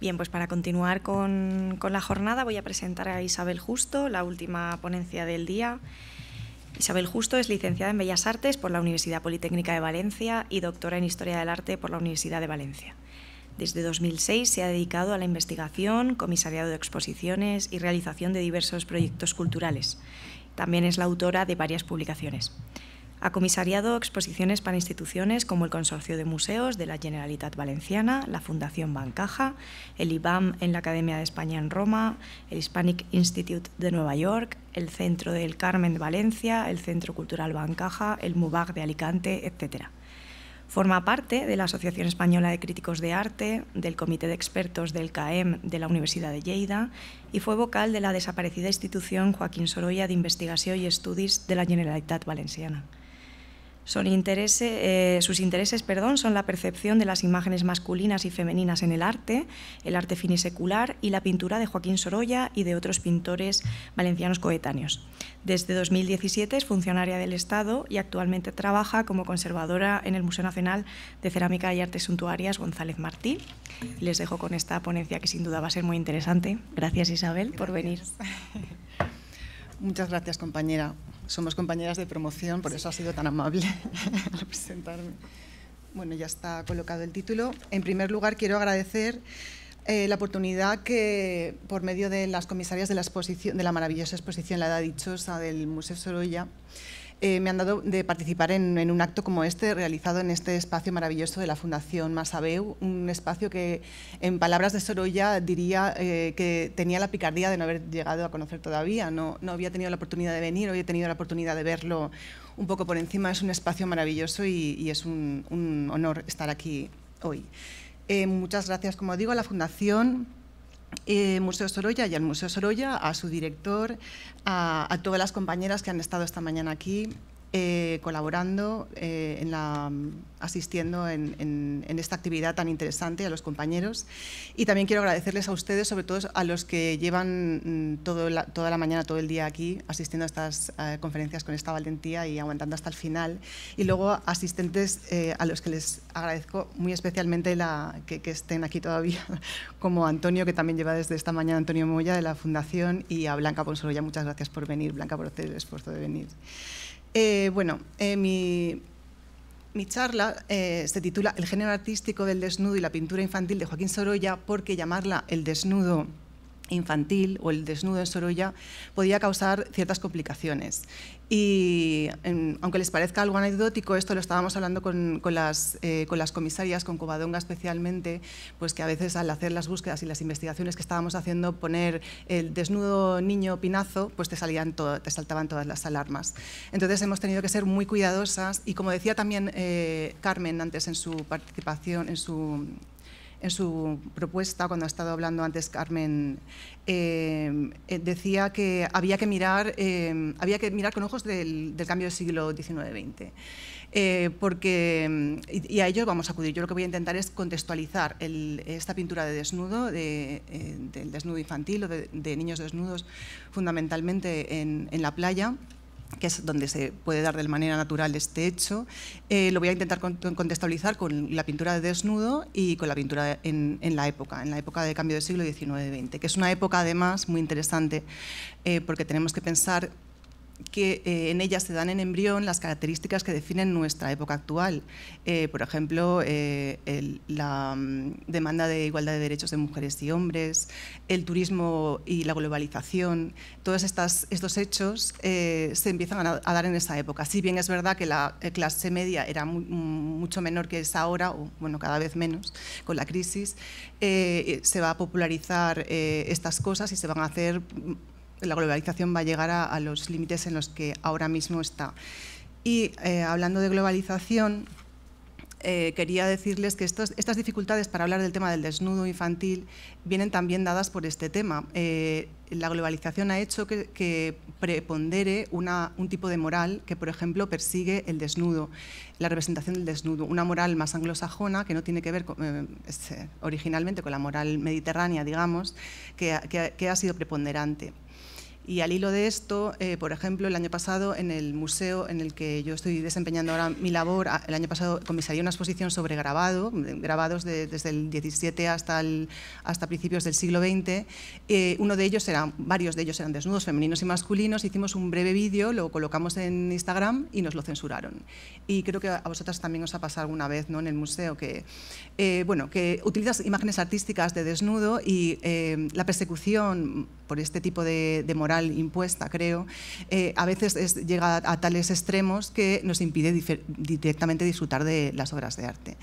Bien, pues para continuar con, con, la jornada voy a presentar a Isabel Justo, la última ponencia del día. Isabel Justo es licenciada en Bellas Artes por la Universidad Politécnica de Valencia y doctora en Historia del Arte por la Universidad de Valencia. Desde 2006 se ha dedicado a la investigación, comisariado de exposiciones y realización de diversos proyectos culturales. También es la autora de varias publicaciones. Ha comisariado exposiciones para instituciones como el Consorcio de Museos de la Generalitat Valenciana, la Fundación Bancaja, el IBAM en la Academia de España en Roma, el Hispanic Institute de Nueva York, el Centro del Carmen de Valencia, el Centro Cultural Bancaja, el MUBAC de Alicante, etc. Forma parte de la Asociación Española de Críticos de Arte, del Comité de Expertos del CAEM de la Universidad de Lleida y fue vocal de la desaparecida institución Joaquín Sorolla de Investigación y Estudios de la Generalitat Valenciana. Son eh, sus intereses perdón, son la percepción de las imágenes masculinas y femeninas en el arte, el arte finisecular y la pintura de Joaquín Sorolla y de otros pintores valencianos coetáneos. Desde 2017 es funcionaria del Estado y actualmente trabaja como conservadora en el Museo Nacional de Cerámica y Artes Suntuarias González Martí. Les dejo con esta ponencia que sin duda va a ser muy interesante. Gracias Isabel por venir. Muchas gracias, compañera. Somos compañeras de promoción, por eso ha sido tan amable presentarme. Bueno, ya está colocado el título. En primer lugar, quiero agradecer eh, la oportunidad que, por medio de las comisarias de la, exposición, de la maravillosa exposición La Edad Dichosa del Museo Sorolla, eh, me han dado de participar en, un acto como este, realizado en este espacio maravilloso de la Fundación Masabeu, un espacio que, en palabras de Sorolla, diría eh, que tenía la picardía de no haber llegado a conocer todavía. No, había tenido la oportunidad de venir, hoy he tenido la oportunidad de verlo un poco por encima. Es un espacio maravilloso y, es un, honor estar aquí hoy. Eh, muchas gracias, como digo, a la Fundación eh, Museo Sorolla y al Museo Sorolla, a su director, a todas las compañeras que han estado esta mañana aquí, eh, colaborando, eh, en la, asistiendo en, esta actividad tan interesante a los compañeros. Y también quiero agradecerles a ustedes, sobre todo a los que llevan mm, toda la mañana, todo el día aquí, asistiendo a estas eh, conferencias con esta valentía y aguantando hasta el final. Y luego asistentes a los que les agradezco muy especialmente que, estén aquí todavía, como Antonio, que también lleva desde esta mañana, Antonio Moya de la Fundación, y a Blanca Ponsoloya, muchas gracias por venir, Blanca, por hacer el esfuerzo de venir. Eh, bueno, eh, mi, charla eh, se titula El género artístico del desnudo y la pintura infantil de Joaquín Sorolla, porque llamarla el desnudo infantil o el desnudo en Sorolla podía causar ciertas complicaciones. Y em, aunque les parezca algo anecdótico, esto lo estábamos hablando con, las, eh, con las comisarias, con Covadonga especialmente, pues que a veces al hacer las búsquedas y las investigaciones que estábamos haciendo, poner el desnudo niño pinazo, pues te, salían te saltaban todas las alarmas. Entonces hemos tenido que ser muy cuidadosas y como decía también eh, Carmen antes en su participación, en su en su propuesta, cuando ha estado hablando antes Carmen, eh, eh, decía que había que mirar, eh, había que mirar con ojos del, cambio del siglo XIX-XX. porque, y, a ellos vamos a acudir. Yo lo que voy a intentar es contextualizar esta pintura de desnudo, del desnudo infantil o de, niños desnudos, fundamentalmente en la playa que es donde se puede dar de manera natural este hecho. Eh, lo voy a intentar contextualizar con la pintura de desnudo y con la pintura en, la época, en la época de cambio del siglo XIX-XX, que es una época además muy interesante eh, porque tenemos que pensar que eh, en ellas se dan en embrión las características que definen nuestra época actual. Eh, por ejemplo, eh, la mm, demanda de igualdad de derechos de mujeres y hombres, el turismo y la globalización, todos estos hechos se empiezan a, dar en esa época. Si bien es verdad que la clase media era mm, mucho menor que es ahora, o bueno, cada vez menos con la crisis, se va a popularizar estas cosas y se van a hacer mm, la globalización va a llegar a, los límites en los que ahora mismo está. Y eh, hablando de globalización, eh, quería decirles que estas dificultades para hablar del tema del desnudo infantil vienen también dadas por este tema. Eh, la globalización ha hecho que, prepondere un tipo de moral que, por ejemplo, persigue el desnudo, la representación del desnudo, una moral más anglosajona que no tiene que ver originalmente con la moral mediterránea, digamos, que ha sido preponderante. Y al hilo de esto, eh, por ejemplo, el año pasado en el museo en el que yo estoy desempeñando ahora mi labor, el año pasado comisaría una exposición sobre grabado, grabados desde el 17 hasta, el, hasta principios del siglo XX. Eh, uno de ellos eran, varios de ellos eran desnudos femeninos y masculinos. Hicimos un breve vídeo, lo colocamos en Instagram y nos lo censuraron. Y creo que a vosotras también os ha pasado alguna vez ¿no? en el museo que, eh, bueno, que utilizas imágenes artísticas de desnudo y la persecución por este tipo de, de moral impuesta, creo, eh, a veces llega a, tales extremos que nos impide directamente disfrutar de las obras de arte.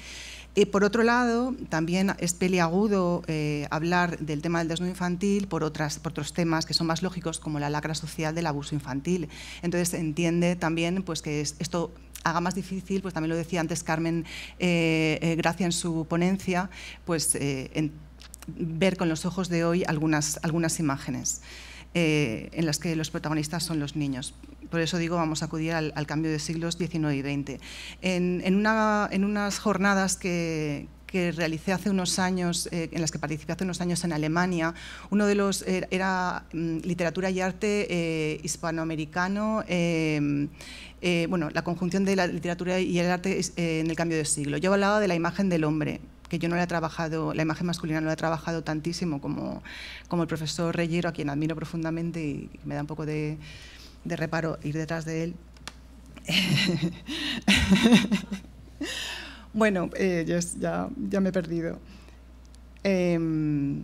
Y eh, por otro lado, también es peliagudo eh, hablar del tema del desnudo infantil por, otras, por otros temas que son más lógicos, como la lacra social del abuso infantil. Entonces, se entiende también pues, que esto haga más difícil, pues también lo decía antes Carmen Gracia en su ponencia, pues ver con los ojos de hoy algunas, algunas imágenes. Eh, en las que los protagonistas son los niños. Por eso digo, vamos a acudir al, cambio de siglos XIX y XX. En, en, unas jornadas que, realicé hace unos años, eh, en las que participé hace unos años en Alemania. Uno de los er, era, mm, literatura y arte eh, hispanoamericano, bueno, la conjunción de la literatura y el arte en el cambio de siglo. Yo hablaba de la imagen del hombre, que yo no le he trabajado, la imagen masculina no la he trabajado tantísimo como, el profesor Reyero, a quien admiro profundamente y me da un poco de, reparo ir detrás de él. bueno, eh, ya, ya, me he perdido. Em,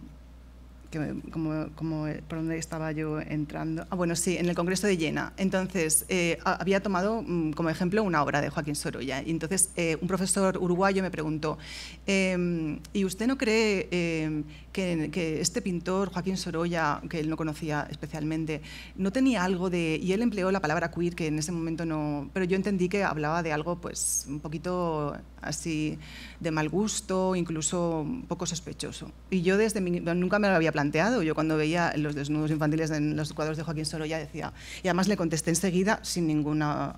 como, como, eh, por dónde estaba yo entrando. Ah, bueno, sí, en el Congreso de Jena. Entonces, eh, había tomado mm, como ejemplo una obra de Joaquín Sorolla. Y entonces, eh, un profesor uruguayo me preguntó, em, ¿y usted no cree em, que, este pintor, Joaquín Sorolla, que él no conocía especialmente, no tenía algo de... Y él empleó la palabra queer, que en ese momento no... Pero yo entendí que hablaba de algo, pues, un poquito así de mal gusto, incluso un poco sospechoso. Y yo desde mi, nunca me lo había planteado yo cuando veía los desnudos infantiles en los cuadros de Joaquín Sorolla decía, y además le contesté enseguida sin ninguna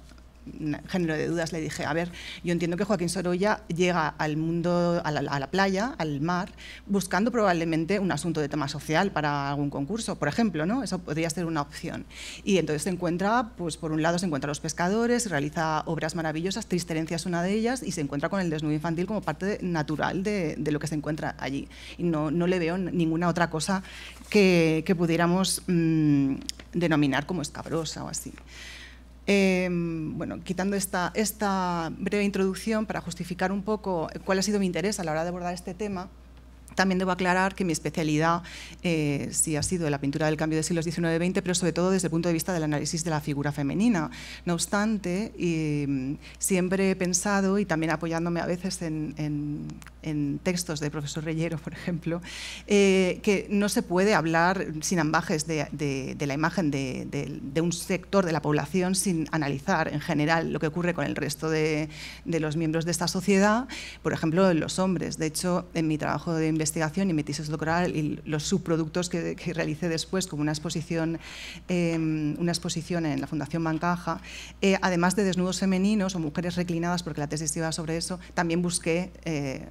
género de dudas, le dije, a ver, yo entiendo que Joaquín Sorolla llega al mundo, a la, playa, al mar, buscando probablemente un asunto de tema social para algún concurso, por ejemplo, ¿no? Eso podría ser una opción. Y entonces se encuentra, pues por un lado se encuentra los pescadores, realiza obras maravillosas, Tristerencia es una de ellas, y se encuentra con el desnudo infantil como parte natural de, lo que se encuentra allí. Y no, no le veo ninguna otra cosa que, pudiéramos mm, denominar como escabrosa o así. Eh, bueno, quitando esta, esta breve introducción para justificar un poco cuál ha sido mi interés a la hora de abordar este tema, también debo aclarar que mi especialidad eh, sí ha sido la pintura del cambio de siglos XIX-XX, pero sobre todo desde el punto de vista del análisis de la figura femenina. No obstante, eh, siempre he pensado, y también apoyándome a veces en en textos de profesor Reyero, por ejemplo, eh, que no se puede hablar sin ambajes de, la imagen de, un sector de la población sin analizar en general lo que ocurre con el resto de, los miembros de esta sociedad, por ejemplo, los hombres. De hecho, en mi trabajo de investigación y mi tesis doctoral y los subproductos que, realicé después, como una exposición, em, una exposición en la Fundación Bancaja, eh, además de desnudos femeninos o mujeres reclinadas, porque la tesis iba sobre eso, también busqué eh,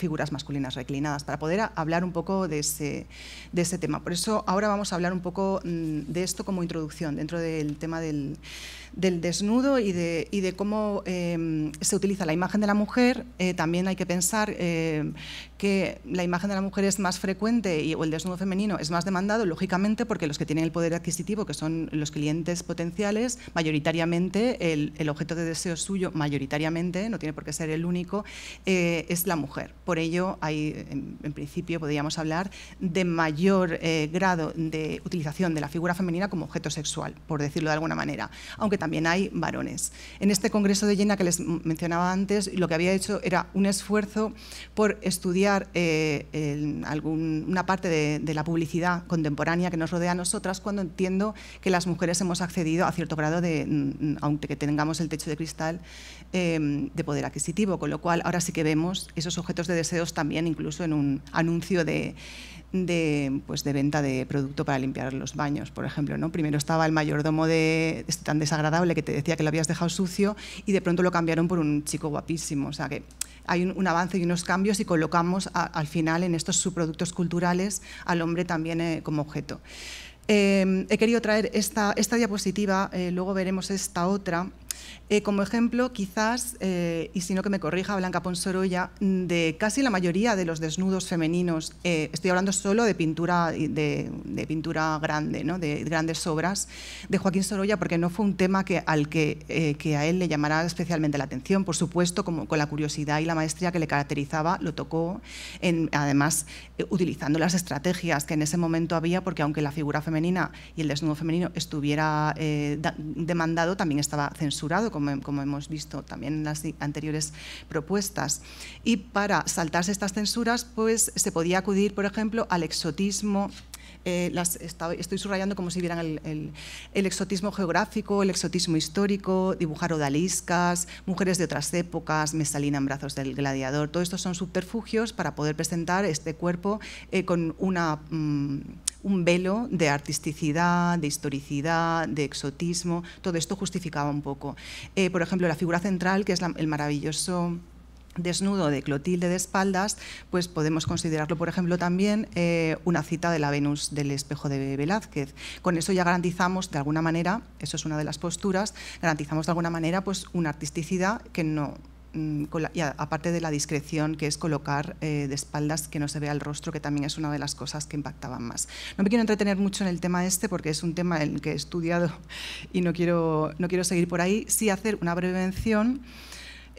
figuras masculinas reclinadas, para poder hablar un poco de ese, de ese tema. Por eso ahora vamos a hablar un poco mm, de esto como introducción dentro del tema del, del desnudo y de, cómo eh, se utiliza la imagen de la mujer. Eh, también hay que pensar eh, que la imagen de la mujer es más frecuente y, o el desnudo femenino es más demandado, lógicamente, porque los que tienen el poder adquisitivo, que son los clientes potenciales, mayoritariamente el, objeto de deseo suyo, mayoritariamente, no tiene por qué ser el único, es la mujer. Por ello, en, principio, podríamos hablar de mayor grado de utilización de la figura femenina como objeto sexual, por decirlo de alguna manera. Aunque también hay varones. En este Congreso de Jena que les mencionaba antes, lo que había hecho era un esfuerzo por estudiar eh, una parte de, la publicidad contemporánea que nos rodea a nosotras, cuando entiendo que las mujeres hemos accedido a cierto grado de, aunque tengamos el techo de cristal, em, de poder adquisitivo, con lo cual ahora sí que vemos esos objetos de deseos también incluso en un anuncio de de, pues, de venta de producto para limpiar los baños, por ejemplo. ¿no? Primero estaba el mayordomo de, tan desagradable que te decía que lo habías dejado sucio y de pronto lo cambiaron por un chico guapísimo. O sea que hay un, avance y unos cambios y colocamos al final en estos subproductos culturales al hombre también eh, como objeto. Eh, he querido traer esta, esta diapositiva, eh, luego veremos esta otra eh, como ejemplo, quizás, eh, y si no que me corrija Blanca Ponsoroya, mm, de casi la mayoría de los desnudos femeninos, eh, estoy hablando solo de pintura, de, pintura grande, de grandes obras, de Joaquín Sorolla, porque no fue un tema que, al que, a él le llamara especialmente la atención, por supuesto, como, con la curiosidad y la maestría que le caracterizaba, lo tocó, además utilizando las estrategias que en ese momento había, porque aunque la figura femenina y el desnudo femenino estuviera demandado, también estaba censurado como, hemos visto también en las anteriores propuestas. Y para saltarse estas censuras, pues se podía acudir, por ejemplo, al exotismo eh, las estoy subrayando como si vieran el, exotismo geográfico, el exotismo histórico, dibujar odaliscas, mujeres de otras épocas, mesalina en brazos del gladiador. Todo esto son subterfugios para poder presentar este cuerpo eh, con una... Mm, un velo de artisticidad, de historicidad, de exotismo, todo esto justificaba un poco. Eh, por ejemplo, la figura central, que es el maravilloso desnudo de Clotilde de espaldas, pues podemos considerarlo, por ejemplo, también eh, una cita de la Venus del espejo de Velázquez. Con eso ya garantizamos, de alguna manera, eso es una de las posturas, garantizamos de alguna manera pues, una artisticidad que no, Mm, y aparte de la discreción, que es colocar eh, de espaldas que no se vea el rostro, que también es una de las cosas que impactaban más. No me quiero entretener mucho en el tema este, porque es un tema en el que he estudiado y no quiero, no quiero seguir por ahí. Sí hacer una breve mención.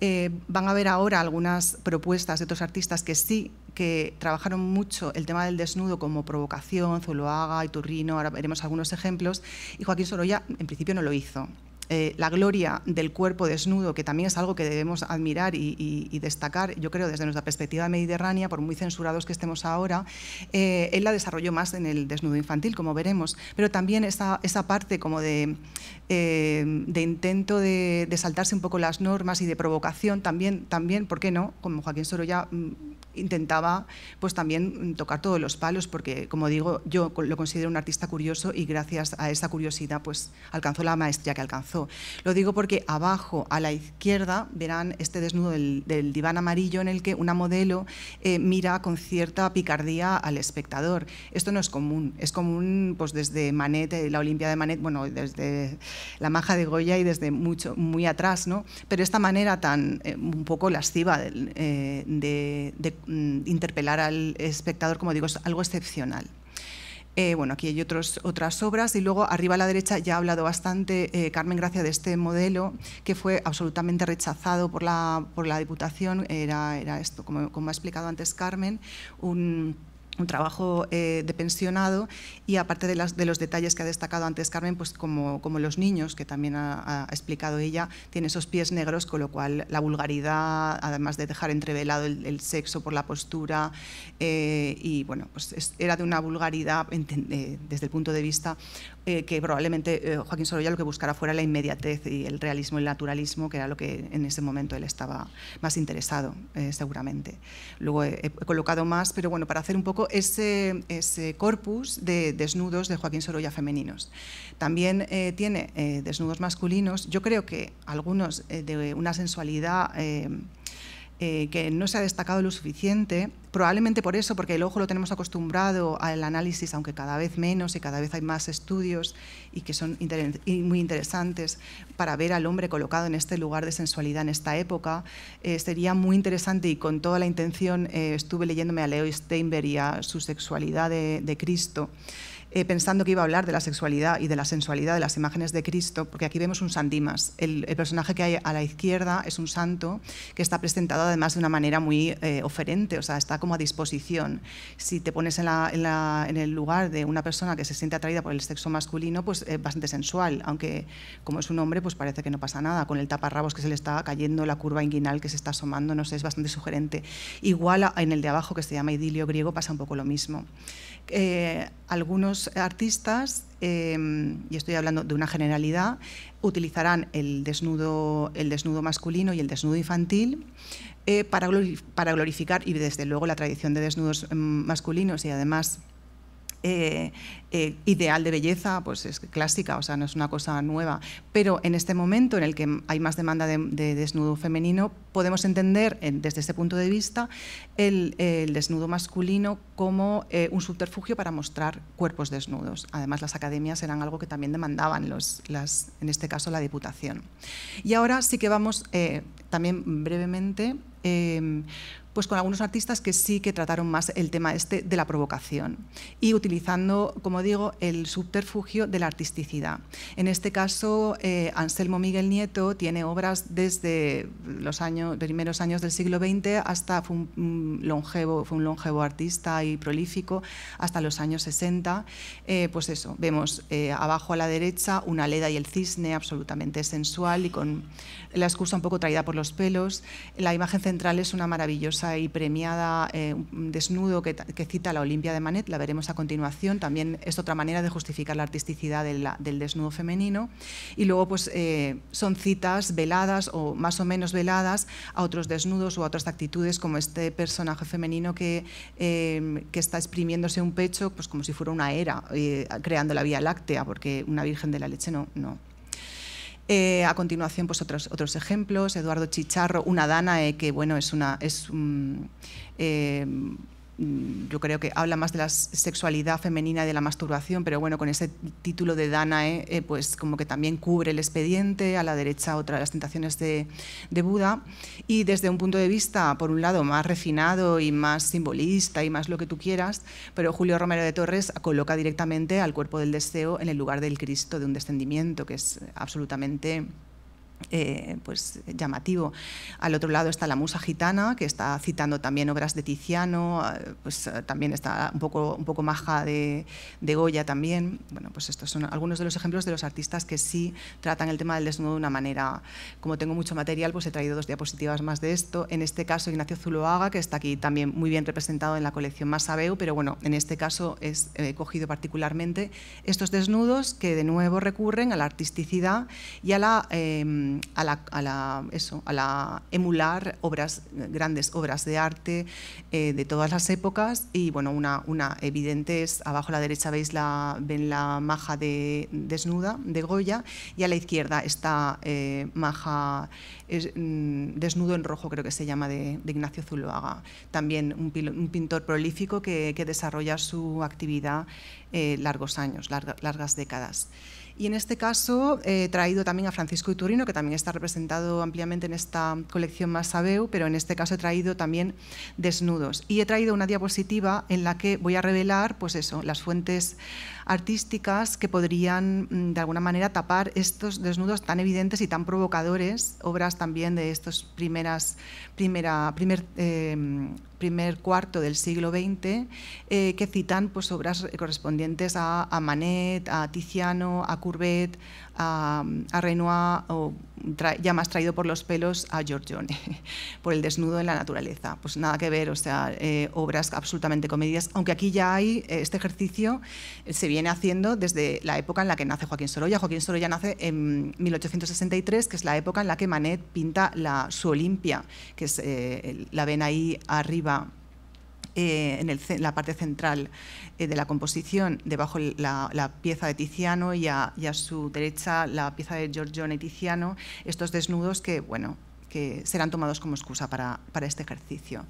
Eh, van a ver ahora algunas propuestas de otros artistas que sí, que trabajaron mucho el tema del desnudo como provocación, Zuloaga, Iturrino, ahora veremos algunos ejemplos, y Joaquín Sorolla en principio no lo hizo. Eh, la gloria del cuerpo desnudo, que también es algo que debemos admirar y, destacar, yo creo, desde nuestra perspectiva mediterránea, por muy censurados que estemos ahora, eh, él la desarrolló más en el desnudo infantil, como veremos, pero también esa, esa parte como de eh, de intento de, saltarse un poco las normas y de provocación también, también ¿por qué no? Como Joaquín Sorolla mm, intentaba pues también mm, tocar todos los palos porque como digo yo lo considero un artista curioso y gracias a esa curiosidad pues alcanzó la maestría que alcanzó lo digo porque abajo a la izquierda verán este desnudo del, diván amarillo en el que una modelo eh, mira con cierta picardía al espectador esto no es común es común pues desde Manet eh, la Olimpia de Manet bueno desde la maja de Goya y desde mucho, muy atrás, ¿no? Pero esta manera tan eh, un poco lasciva eh, de, mm, interpelar al espectador, como digo, es algo excepcional. Eh, bueno, aquí hay otros, otras obras y luego arriba a la derecha ya ha hablado bastante Carmen Gracia de este modelo que fue absolutamente rechazado por la, por la Diputación. Era, era esto, como, como ha explicado antes Carmen, un un trabajo eh, de pensionado y aparte de, los detalles que ha destacado antes Carmen, pues como, como los niños, que también ha, explicado ella, tiene esos pies negros, con lo cual la vulgaridad, además de dejar entrevelado el, sexo por la postura, eh, y bueno, pues era de una vulgaridad eh, desde el punto de vista eh, que probablemente eh, Joaquín Sorolla lo que buscara fuera la inmediatez y el realismo y el naturalismo, que era lo que en ese momento él estaba más interesado, eh, seguramente. Luego he, colocado más, pero bueno, para hacer un poco ese, ese corpus de desnudos de Joaquín Sorolla femeninos. También tiene desnudos masculinos, yo creo que algunos de una sensualidad eh, que no se ha destacado lo suficiente, probablemente por eso, porque el ojo lo tenemos acostumbrado al análisis, aunque cada vez menos y cada vez hay más estudios y que son muy interesantes para ver al hombre colocado en este lugar de sensualidad en esta época. Eh, sería muy interesante y con toda la intención eh, estuve leyéndome a Leo Steinberg y a su sexualidad de, de Cristo. Eh, pensando que iba a hablar de la sexualidad y de la sensualidad de las imágenes de Cristo, porque aquí vemos un San El, personaje que hay a la izquierda es un santo que está presentado además de una manera muy eh, oferente, o sea, está como a disposición. Si te pones en, el lugar de una persona que se siente atraída por el sexo masculino, pues es eh, bastante sensual, aunque como es un hombre, pues parece que no pasa nada, con el taparrabos que se le está cayendo, la curva inguinal que se está asomando, no sé, es bastante sugerente. Igual en el de abajo, que se llama idilio griego, pasa un poco lo mismo. Eh, algunos artistas, em, y estoy hablando de una generalidad, utilizarán el desnudo, el desnudo masculino y el desnudo infantil eh, para, glorificar, y desde luego la tradición de desnudos mm, masculinos y además eh, eh, ideal de belleza, pues es clásica, o sea, no es una cosa nueva. Pero en este momento en el que hay más demanda de, desnudo femenino, podemos entender desde ese punto de vista el, desnudo masculino como eh, un subterfugio para mostrar cuerpos desnudos. Además, las academias eran algo que también demandaban, los, en este caso, la Diputación. Y ahora sí que vamos también brevemente Em, pues con algunos artistas que sí que trataron más el tema este de la provocación y utilizando, como digo, el subterfugio de la artisticidad. En este caso, eh, Anselmo Miguel Nieto tiene obras desde los años, primeros años del siglo XX hasta fue un, longevo, fue un longevo artista y prolífico hasta los años 60. Eh, pues eso, vemos eh, abajo a la derecha una Leda y el cisne absolutamente sensual y con la excusa un poco traída por los pelos. La imagen central es una maravillosa y premiada eh, un desnudo que, cita cita la Olimpia de Manet, la veremos a continuación. También es otra manera de justificar la artisticidad del desnudo femenino. Y luego pues, eh, son citas veladas o más o menos veladas a otros desnudos o a otras actitudes, como este personaje femenino que, eh, que está exprimiéndose un pecho pues, como si fuera una era, creando la Vía Láctea, porque una virgen de la leche no. no eh, a continuación, pues otros, otros ejemplos, Eduardo Chicharro, una dana, eh, que bueno, es una... Es eh, Mm, yo creo que habla más de la sexualidad femenina y de la masturbación, pero bueno, con ese título de Danae, eh, pues como que también cubre el expediente, a la derecha otra de las tentaciones de, Buda, y desde un punto de vista, por un lado, más refinado y más simbolista y más lo que tú quieras, pero Julio Romero de Torres coloca directamente al cuerpo del deseo en el lugar del Cristo de un descendimiento, que es absolutamente eh, pues, llamativo. Al otro lado está la musa gitana, que está citando también obras de Tiziano, eh, pues, eh, también está un poco, un poco maja de, Goya también. Bueno, pues estos son algunos de los ejemplos de los artistas que sí tratan el tema del desnudo de una manera... Como tengo mucho material, pues he traído dos diapositivas más de esto. En este caso, Ignacio Zuloaga, que está aquí también muy bien representado en la colección Masabeu, pero bueno, en este caso es cogido particularmente estos desnudos que de nuevo recurren a la artisticidad y a la... Em, Mm, a, la, emular obras, grandes obras de arte eh, de todas las épocas y bueno, una, evidente es, abajo a la derecha veis la, ven la maja de, desnuda de Goya y a la izquierda está eh, maja mm, desnudo en rojo, creo que se llama, de, Ignacio Zuloaga, También un, pintor prolífico que, desarrolla su actividad eh, largos años, largas décadas. Y en este caso eh, he traído también a Francisco Turino, que también está representado ampliamente en esta colección Masabeu, pero en este caso he traído también desnudos. Y he traído una diapositiva en la que voy a revelar, pues eso, las fuentes artísticas que podrían mm, de alguna manera tapar estos desnudos tan evidentes y tan provocadores, obras también de estos primeras, primer, em, primer cuarto del siglo XX, eh, que citan pues, obras correspondientes a Manet, a Tiziano, a Courbet, a, Renoir o ya más traído por los pelos a Giorgione, por el desnudo en la naturaleza. Pues nada que ver, o sea, eh, obras absolutamente comedias, aunque aquí ya hay, eh, este ejercicio eh, se viene haciendo desde la época en la que nace Joaquín Sorolla. Joaquín Sorolla nace en 1863, que es la época en la que Manet pinta la, su Olimpia, que es, la ven ahí arriba eh, en, la parte central eh, de la composición, debajo la, pieza de Tiziano y a, su derecha la pieza de Giorgione Tiziano, estos desnudos que, bueno, que serán tomados como excusa para, para este ejercicio.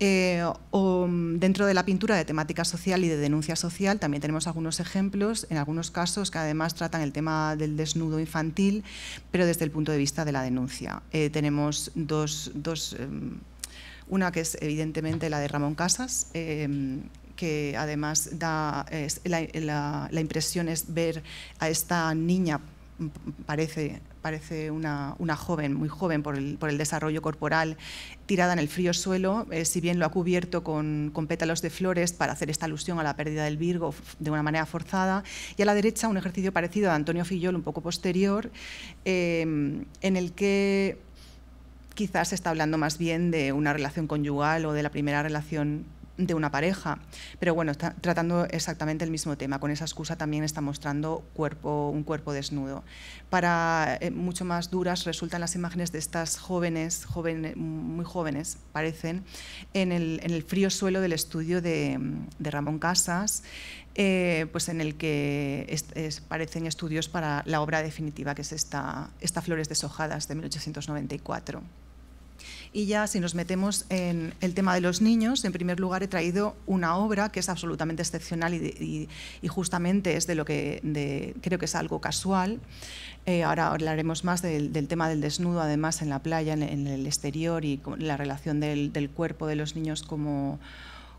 Eh, o mm, dentro de la pintura de temática social y de denuncia social también tenemos algunos ejemplos, en algunos casos que además tratan el tema del desnudo infantil, pero desde el punto de vista de la denuncia. tenemos dos, dos em, una que es evidentemente la de Ramón Casas, em, que además da, la, impresión es ver a esta niña, parece, parece una, joven, muy joven por el, desarrollo corporal, tirada en el frío suelo, eh, si bien lo ha cubierto con, pétalos de flores para hacer esta alusión a la pérdida del Virgo de una manera forzada. Y a la derecha un ejercicio parecido a Antonio Fillol, un poco posterior, em, en el que quizás está hablando más bien de una relación conyugal o de la primera relación de una pareja. Pero bueno, está tratando exactamente el mismo tema. Con esa excusa también está mostrando un cuerpo desnudo. Para eh, mucho más duras resultan las imágenes de estas jóvenes, jóvenes muy jóvenes, parecen, en el, frío suelo del estudio de, Ramón Casas, eh, pues en el que parecen estudios para la obra definitiva, que es esta, esta Flores deshojadas de 1894. Y ya si nos metemos en el tema de los niños, en primer lugar he traído una obra que es absolutamente excepcional y, justamente es de lo que creo que es algo casual. Eh, ahora hablaremos más del, tema del desnudo, además en la playa, en, el exterior y la relación del, cuerpo de los niños como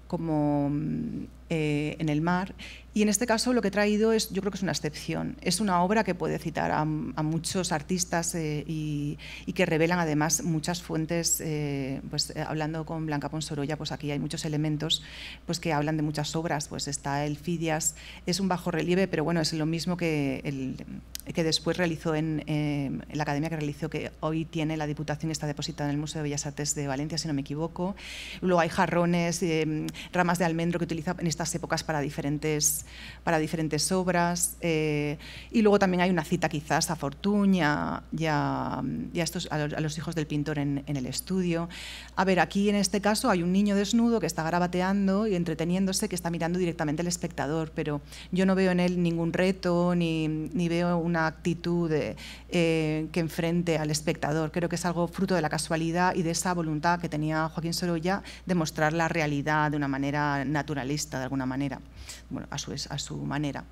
mm, eh, en el mar y en este caso lo que he traído es, yo creo que es una excepción. Es una obra que puede citar a, muchos artistas eh, y, que revelan además muchas fuentes. Eh, pues eh, hablando con Blanca Ponsoroya, pues aquí hay muchos elementos pues que hablan de muchas obras. Pues está el Fidias, es un bajo relieve, pero bueno, es lo mismo que el que después realizó en, em, la academia que realizó, que hoy tiene la Diputación y está depositada en el Museo de Bellas Artes de Valencia, si no me equivoco. Luego hay jarrones, em, ramas de almendro que utiliza en estas épocas para diferentes para diferentes obras. Eh, y luego también hay una cita quizás a Fortuña y a, estos, a, los, hijos del pintor en, el estudio. A ver, aquí en este caso hay un niño desnudo que está grabateando y entreteniéndose, que está mirando directamente al espectador, pero yo no veo en él ningún reto ni, ni veo una actitud eh, que enfrente al espectador. Creo que es algo fruto de la casualidad y de esa voluntad que tenía Joaquín Sorolla de mostrar la realidad de una manera naturalista, de alguna manera, bueno, a su pues, a su manera.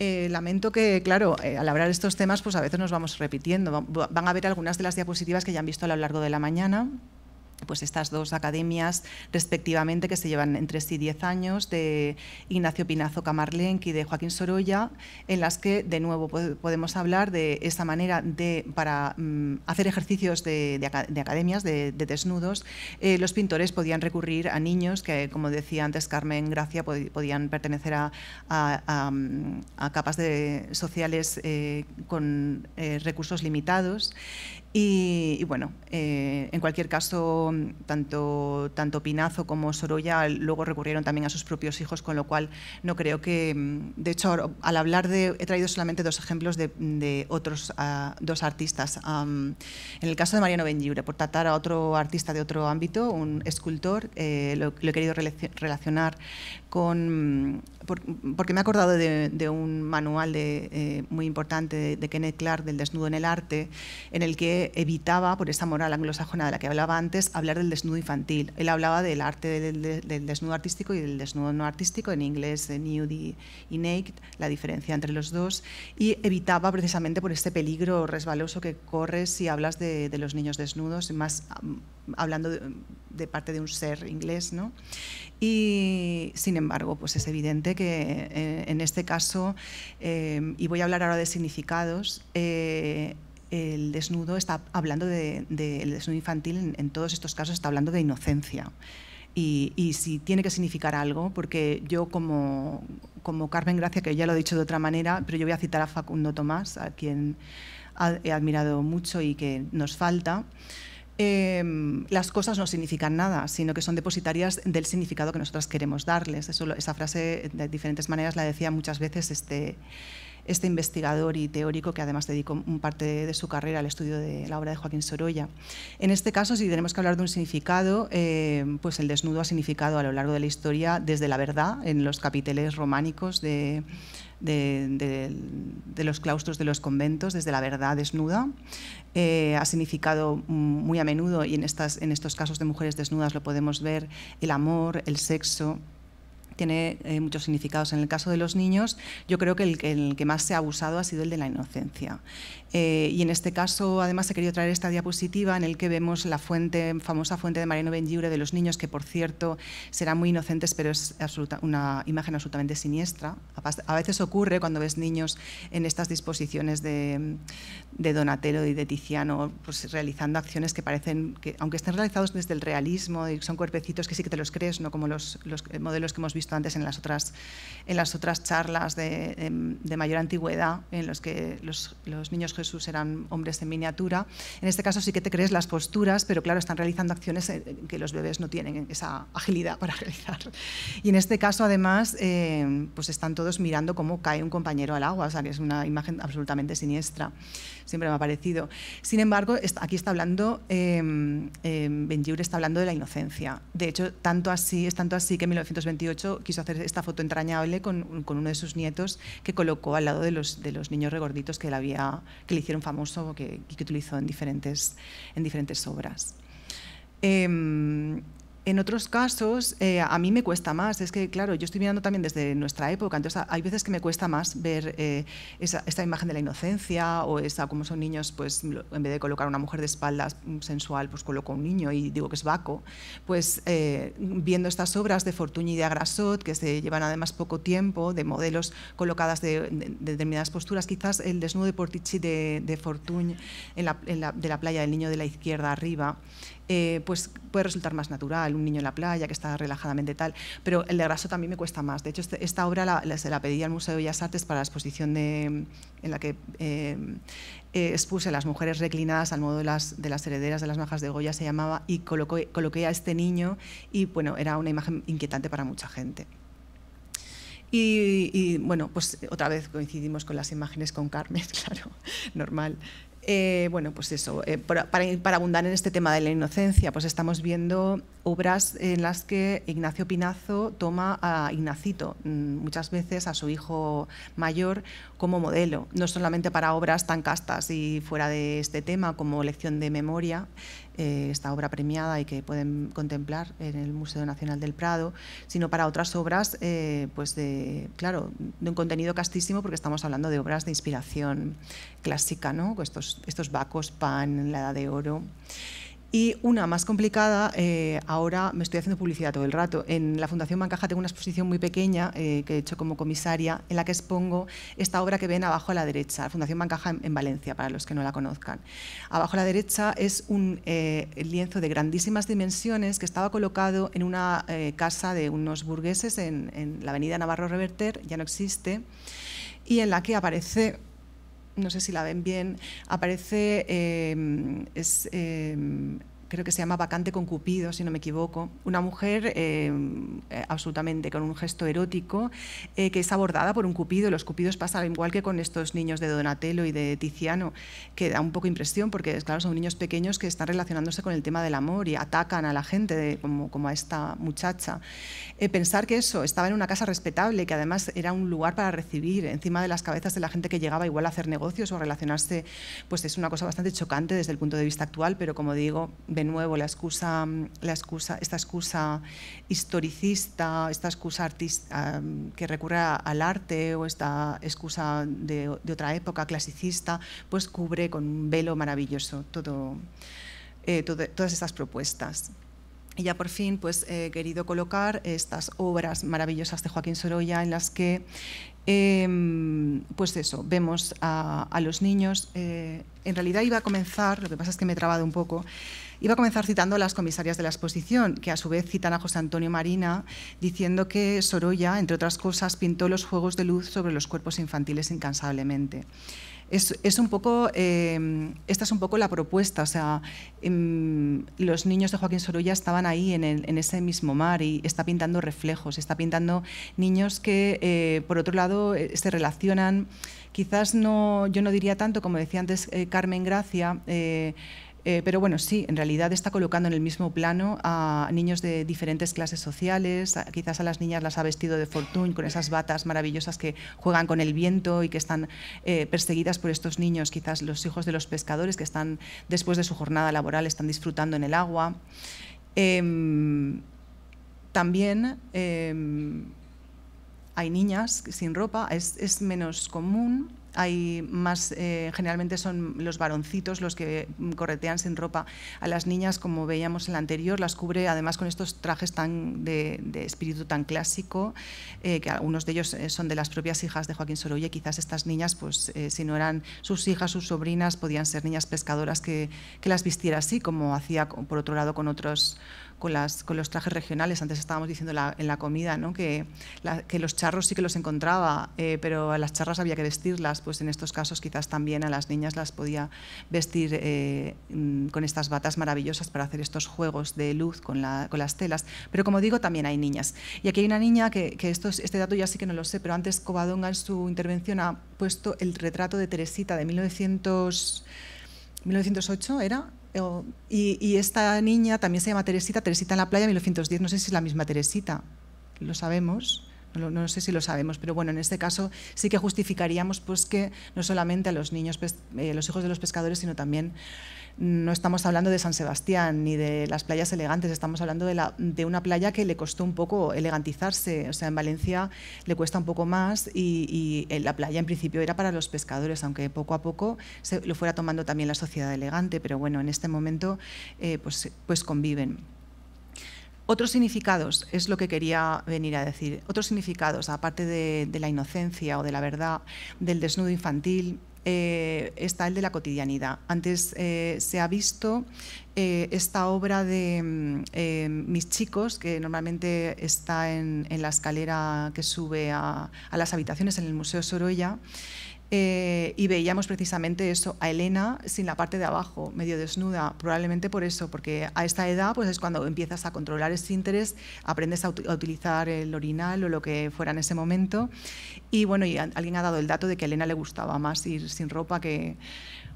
Eh, lamento que, claro, eh, al hablar de estos temas, pues a veces nos vamos repitiendo. Van a ver algunas de las diapositivas que ya han visto a lo largo de la mañana, pues estas dos academias respectivamente que se llevan entre sí 10 años de Ignacio Pinazo Camarlenc y de Joaquín Sorolla, en las que de nuevo podemos hablar de esa manera de para mm, hacer ejercicios de, academias de, desnudos, eh, los pintores podían recurrir a niños que, como decía antes Carmen Gracia, podían pertenecer a, mm, capas sociales eh, con eh, recursos limitados y, bueno, eh, en cualquier caso, tanto, Pinazo como Sorolla luego recurrieron también a sus propios hijos, con lo cual no creo que, mm, de hecho, al hablar de, he traído solamente dos ejemplos de, otros ah, dos artistas. en el caso de Mariano Benlliure, por tratar a otro artista de otro ámbito, un escultor, eh, lo, he querido relacionar con, porque me he acordado de, un manual de, eh, muy importante de, Kenneth Clark del desnudo en el arte, en el que evitaba, por esa moral anglosajona de la que hablaba antes, hablar del desnudo infantil. Él hablaba del arte del, desnudo artístico y del desnudo no artístico, en inglés eh, nude y, naked, la diferencia entre los dos, y evitaba precisamente por este peligro resbaloso que corres si hablas de, de los niños desnudos, más hablando de, parte de un ser inglés. ¿no? Y sin embargo, pues es evidente que eh, en este caso, eh, y voy a hablar ahora de significados, eh, el desnudo está hablando de, desnudo infantil, en, todos estos casos está hablando de inocencia. Y, si tiene que significar algo, porque yo como, como Carmen Gracia, que ya lo he dicho de otra manera, pero yo voy a citar a Facundo Tomás, a quien he admirado mucho y que nos falta, Em, las cosas no significan nada, sino que son depositarias del significado que nosotras queremos darles. esa frase, de diferentes maneras, la decía muchas veces este, este investigador y teórico que además dedicó parte de su carrera al estudio de la obra de Joaquín Sorolla. En este caso, si tenemos que hablar de un significado, em, pues el desnudo ha significado a lo largo de la historia desde la verdad en los capiteles románicos de de, los claustros de los conventos, desde la verdad desnuda. Eh, ha significado muy a menudo, y en, estas, en estos casos de mujeres desnudas lo podemos ver, el amor, el sexo, tiene eh, muchos significados. En el caso de los niños, yo creo que el, que más se ha abusado ha sido el de la inocencia. Eh, y en este caso, además, he querido traer esta diapositiva en el que vemos la fuente, famosa fuente de Mariano Bengiure de los niños, que por cierto serán muy inocentes, pero es una imagen absolutamente siniestra. A veces ocurre cuando ves niños en estas disposiciones de, de Donatello y de Tiziano, pues realizando acciones que parecen, que aunque estén realizados desde el realismo, y son cuerpecitos que sí que te los crees, no como los, los modelos que hemos visto antes en las otras, en las otras charlas de, em, de mayor antigüedad, en los que los, los niños Jesús eran hombres en miniatura. En este caso sí que te crees las posturas, pero claro, están realizando acciones eh, que los bebés no tienen esa agilidad para realizar. Y en este caso, además, eh, pues están todos mirando cómo cae un compañero al agua, o sea, que es una imagen absolutamente siniestra siempre me ha parecido. Sin embargo, aquí está hablando, eh, está hablando de la inocencia. De hecho, tanto así, es tanto así que en 1928 quiso hacer esta foto entrañable con, uno de sus nietos que colocó al lado de los, de los niños regorditos que, que le hicieron famoso que, que utilizó en diferentes, en diferentes obras. Em, en otros casos, eh, a mí me cuesta más. Es que, claro, yo estoy mirando también desde nuestra época, entonces hay veces que me cuesta más ver eh, esa, esta imagen de la inocencia o esa, como son niños, pues en vez de colocar una mujer de espaldas mm, sensual, pues coloco a un niño y digo que es vaco. Pues eh, viendo estas obras de Fortuny y de Agrasot, que se llevan además poco tiempo, de modelos colocadas de, determinadas posturas, quizás el desnudo de Portici de, de Fortuny en la, en la, de la playa del niño de la izquierda arriba. Eh, pues puede resultar más natural, un niño en la playa que está relajadamente tal, pero el de graso también me cuesta más. De hecho, este, esta obra la, se la pedí al Museo de Bellas Artes para la exposición en la que eh, eh, expuse las mujeres reclinadas al modo de las, de las herederas de las majas de Goya, se llamaba, y coloqué, a este niño y bueno, era una imagen inquietante para mucha gente. Y, y, bueno, pues otra vez coincidimos con las imágenes con Carmen, claro, normal. Eh, bueno, pues eso, eh, para, para, abundar en este tema de la inocencia, pues estamos viendo obras en las que Ignacio Pinazo toma a Ignacito, mm, muchas veces a su hijo mayor, como modelo, no solamente para obras tan castas y fuera de este tema como Lección de Memoria, eh, esta obra premiada y que pueden contemplar en el Museo Nacional del Prado, sino para otras obras, eh, pues de, claro, de un contenido castísimo porque estamos hablando de obras de inspiración clásica, ¿no? Estos, estos vacos, pan, la edad de oro. Y una más complicada, eh, ahora me estoy haciendo publicidad todo el rato. En la Fundación Bancaja tengo una exposición muy pequeña eh, que he hecho como comisaria, en la que expongo esta obra que ven abajo a la derecha, la Fundación Mancaja en, Valencia, para los que no la conozcan. Abajo a la derecha es un eh, lienzo de grandísimas dimensiones que estaba colocado en una casa de unos burgueses en la avenida Navarro Reverter, ya no existe, y en la que aparece no sé si la ven bien, aparece, eh, es, eh, creo que se llama Vacante con Cupido, si no me equivoco, una mujer eh, eh, absolutamente con un gesto erótico eh, que es abordada por un Cupido. Los Cupidos pasan igual que con estos niños de Donatello y de Tiziano, que da un poco impresión porque, claro, son niños pequeños que están relacionándose con el tema del amor y atacan a la gente como, como, a esta muchacha. pensar que eso estaba en una casa respetable, que además era un lugar para recibir encima de las cabezas de la gente que llegaba igual a hacer negocios o a relacionarse, pues es una cosa bastante chocante desde el punto de vista actual, pero como digo, nuevo la excusa, la excusa, esta excusa historicista, esta excusa artista, em, que recurre al arte o esta excusa de, otra época clasicista, pues cubre con un velo maravilloso eh, todo, todas estas propuestas. Y ya por fin pues, he querido colocar estas obras maravillosas de Joaquín Sorolla en las que em, pues eso, vemos a, los niños. Eh, en realidad iba a comenzar, lo que pasa es que me he trabado un poco, Iba a comenzar citando a las comisarias de la exposición, que a su vez citan a José Antonio Marina, diciendo que Sorolla, entre otras cosas, pintó los juegos de luz sobre los cuerpos infantiles incansablemente. Es, un poco, eh, esta es un poco la propuesta, o sea, em, los niños de Joaquín Sorolla estaban ahí en, ese mismo mar y está pintando reflejos, está pintando niños que, eh, por otro lado, eh, se relacionan, quizás no, yo no diría tanto, como decía antes Carmen Gracia, eh, pero bueno, sí, en realidad está colocando en el mismo plano a niños de diferentes clases sociales, quizás a las niñas las ha vestido de fortuna con esas batas maravillosas que juegan con el viento y que están eh, perseguidas por estos niños, quizás los hijos de los pescadores que están después de su jornada laboral, están disfrutando en el agua. Em, también em, hay niñas sin ropa, es menos común hay más, eh, generalmente son los varoncitos los que corretean sin ropa. A las niñas, como veíamos en la anterior, las cubre además con estos trajes tan de, espíritu tan clásico, eh, que algunos de ellos eh, son de las propias hijas de Joaquín Sorolla. Quizás estas niñas, pues si no eran sus hijas, sus sobrinas, podían ser niñas pescadoras que, que las vistiera así, como hacía por otro lado con otros con, las, con los trajes regionales. Antes estábamos diciendo en la comida que, que, los charros sí que los encontraba, eh, pero a las charras había que vestirlas. Pues en estos casos quizás también a las niñas las podía vestir eh, mm, con estas batas maravillosas para hacer estos juegos de luz con, las telas. Pero como digo, también hay niñas. Y aquí hay una niña que, esto, este dato ya sí que no lo sé, pero antes Covadonga en su intervención ha puesto el retrato de Teresita de 1900, 1908, ¿era? Eh, y, esta niña también se llama Teresita, Teresita en la playa 1910, no sé si es la misma Teresita, lo sabemos. No, sé si lo sabemos, pero bueno, en este caso sí que justificaríamos pues, que no solamente a los niños, pues, eh, los hijos de los pescadores, sino también no estamos hablando de San Sebastián ni de las playas elegantes, estamos hablando de, una playa que le costó un poco elegantizarse. O sea, en Valencia le cuesta un poco más y, eh, la playa en principio era para los pescadores, aunque poco a poco se lo fuera tomando también la sociedad elegante, pero bueno, en este momento eh, pues, pues, conviven. Otros significados, es lo que quería venir a decir, otros significados, aparte de la inocencia o de la verdad, del desnudo infantil, eh, está el de la cotidianidad. Antes eh, se ha visto eh, esta obra de mm, Mis chicos, que normalmente está en, en, la escalera que sube a, a las habitaciones en el Museo Sorolla. Eh, y veíamos precisamente eso, a Elena sin la parte de abajo, medio desnuda, probablemente por eso, porque a esta edad pues, es cuando empiezas a controlar ese interés, aprendes a, utilizar el orinal o lo que fuera en ese momento. Y bueno, alguien ha dado el dato de que a Elena le gustaba más ir sin ropa que...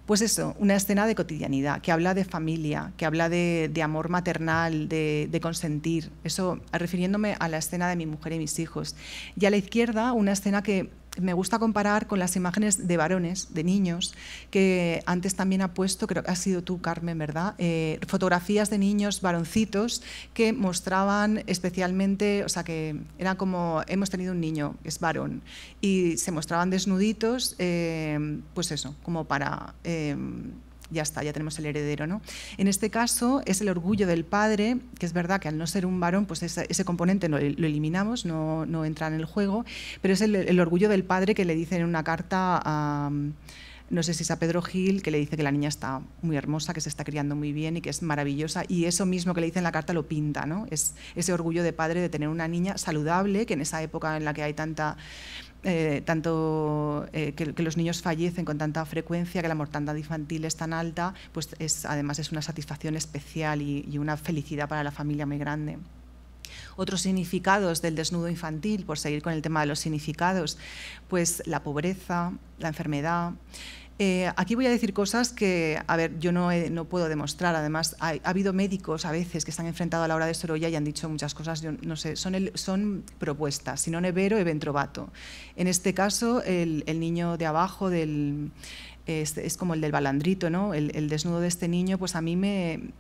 Pues eso, una escena de cotidianidad, que habla de familia, que habla de, amor maternal, de, consentir. Eso refiriéndome a la escena de mi mujer y mis hijos. Y a la izquierda, una escena que me gusta comparar con las imágenes de varones, de niños, que antes también ha puesto, creo que has sido tú, Carmen, ¿verdad? Eh, fotografías de niños varoncitos que mostraban especialmente, o sea, que era como, hemos tenido un niño, es varón, y se mostraban desnuditos, eh, pues eso, como para... Eh, ya está, ya tenemos el heredero. ¿no? En este caso es el orgullo del padre, que es verdad que al no ser un varón, pues ese, componente lo, eliminamos, no, entra en el juego, pero es el, orgullo del padre que le dice en una carta a no sé si es a Pedro Gil, que le dice que la niña está muy hermosa, que se está criando muy bien y que es maravillosa. Y eso mismo que le dice en la carta lo pinta, ¿no? Es ese orgullo de padre de tener una niña saludable, que en esa época en la que hay tanta... Eh, tanto eh, que, los niños fallecen con tanta frecuencia, que la mortandad infantil es tan alta, pues además es una satisfacción especial y una felicidad para la familia muy grande otros significados del desnudo infantil, por seguir con el tema de los significados, pues la pobreza, la enfermedad. Eh, aquí voy a decir cosas que, a ver, yo no, puedo demostrar. Además, ha, habido médicos a veces que se han enfrentado a la hora de Sorolla y han dicho muchas cosas, yo no sé, son, son propuestas, si no nevero, vato En este caso, el, niño de abajo del, es, como el del balandrito, ¿no? el, desnudo de este niño, pues a mí me,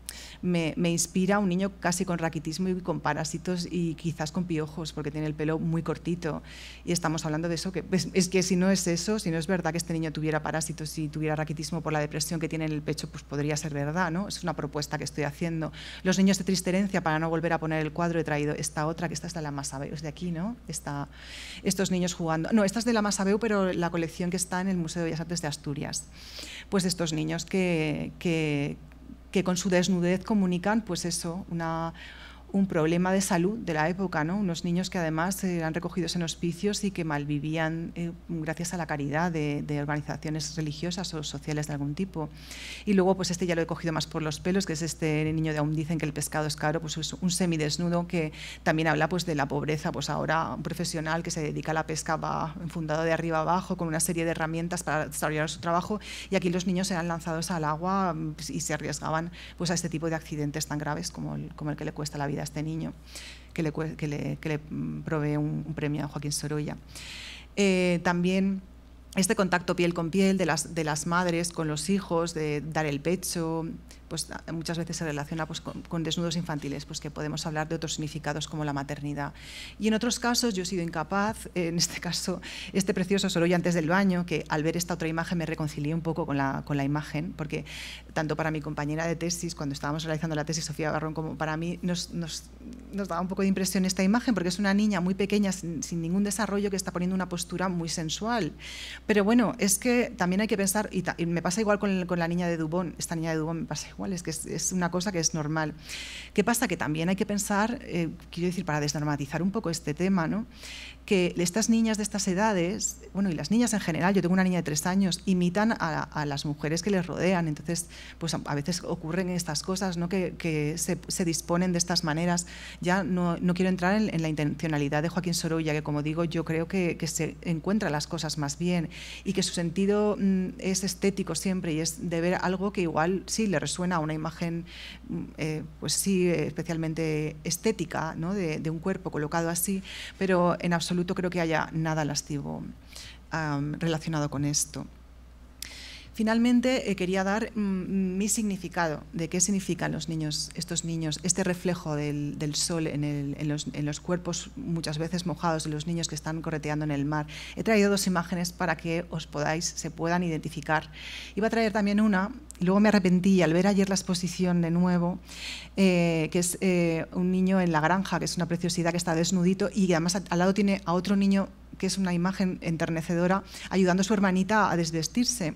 me, inspira un niño casi con raquitismo y con parásitos y quizás con piojos, porque tiene el pelo muy cortito. Y estamos hablando de eso, que es, que si no es eso, si no es verdad que este niño tuviera parásitos y tuviera raquitismo por la depresión que tiene en el pecho, pues podría ser verdad, ¿no? Es una propuesta que estoy haciendo. Los niños de tristerencia, para no volver a poner el cuadro, he traído esta otra, que esta es de la Masabeu, es de aquí, ¿no? Está, estos niños jugando. No, esta es de la Masabeu, pero la colección que está en el Museo de Bellas Artes de Asturias. Pues estos niños que, que que con su desnudez comunican, pues eso, una, un problema de salud de la época, ¿no? unos niños que además eh, eran recogidos en hospicios y que malvivían eh, gracias a la caridad de, organizaciones religiosas o sociales de algún tipo. Y luego, pues este ya lo he cogido más por los pelos, que es este niño de aún dicen que el pescado es caro, pues es un semidesnudo que también habla pues, de la pobreza. Pues ahora un profesional que se dedica a la pesca va fundado de arriba abajo con una serie de herramientas para desarrollar su trabajo y aquí los niños eran lanzados al agua pues, y se arriesgaban pues, a este tipo de accidentes tan graves como el, como el que le cuesta la vida a este niño, que le, provee un, premio a Joaquín Sorolla. Eh, también este contacto piel con piel de las, de las madres con los hijos, de dar el pecho, pues muchas veces se relaciona pues, con, desnudos infantiles, pues que podemos hablar de otros significados como la maternidad. Y en otros casos yo he sido incapaz, eh, en este caso este precioso solo Sorolla antes del baño, que al ver esta otra imagen me reconcilié un poco con la, con la imagen, porque tanto para mi compañera de tesis, cuando estábamos realizando la tesis Sofía Barrón, como para mí nos, nos, nos daba un poco de impresión esta imagen, porque es una niña muy pequeña, sin, ningún desarrollo, que está poniendo una postura muy sensual. Pero bueno, es que también hay que pensar, y, me pasa igual con, con la niña de Dubón, esta niña de Dubón me pasa igual es que es, una cosa que es normal. ¿Qué pasa? Que también hay que pensar, eh, quiero decir, para desnormatizar un poco este tema, ¿no? que estas niñas de estas edades, bueno, y las niñas en general, yo tengo una niña de tres años, imitan a, las mujeres que les rodean. Entonces, pues a, veces ocurren estas cosas, ¿no? Que, se, disponen de estas maneras. Ya no, quiero entrar en, la intencionalidad de Joaquín Sorolla, que como digo, yo creo que, se encuentra las cosas más bien y que su sentido mm, es estético siempre y es de ver algo que igual sí le resuena a una imagen, mm, eh, pues sí, especialmente estética, ¿no? De, de un cuerpo colocado así, pero en absoluto creo que haya nada lastivo relacionado con esto. Finalmente, eh, quería dar mm, mm, mi significado de qué significan los niños, estos niños, este reflejo del, sol en, los, cuerpos muchas veces mojados de los niños que están correteando en el mar. He traído dos imágenes para que os podáis, se puedan identificar. Iba a traer también una, luego me arrepentí al ver ayer la exposición de nuevo, eh, que es eh, un niño en la granja, que es una preciosidad que está desnudito y además al lado tiene a otro niño que es una imagen enternecedora, ayudando a su hermanita a desvestirse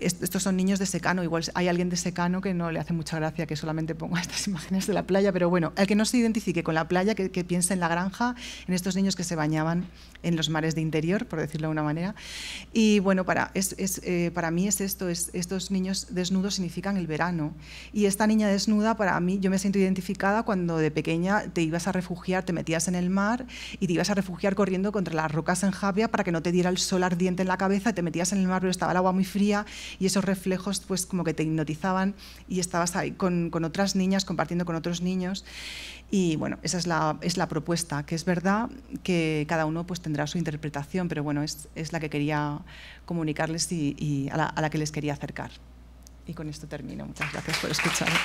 estos son niños de secano, igual hay alguien de secano que no le hace mucha gracia que solamente ponga estas imágenes de la playa, pero bueno, al que no se identifique con la playa, que, piense en la granja, en estos niños que se bañaban en los mares de interior, por decirlo de una manera. Y bueno, para, es, eh, para mí es esto, es, estos niños desnudos significan el verano. Y esta niña desnuda, para mí, yo me siento identificada cuando de pequeña te ibas a refugiar, te metías en el mar y te ibas a refugiar corriendo contra las rocas en Javia para que no te diera el sol ardiente en la cabeza, te metías en el mar pero estaba el agua muy fría y esos reflejos pues como que te hipnotizaban y estabas ahí con, con otras niñas, compartiendo con otros niños. Y bueno, esa es la, es la propuesta, que es verdad que cada uno pues tendrá su interpretación, pero bueno, es, es la que quería comunicarles y, a, la, a la que les quería acercar. Y con esto termino. Muchas gracias por escucharme.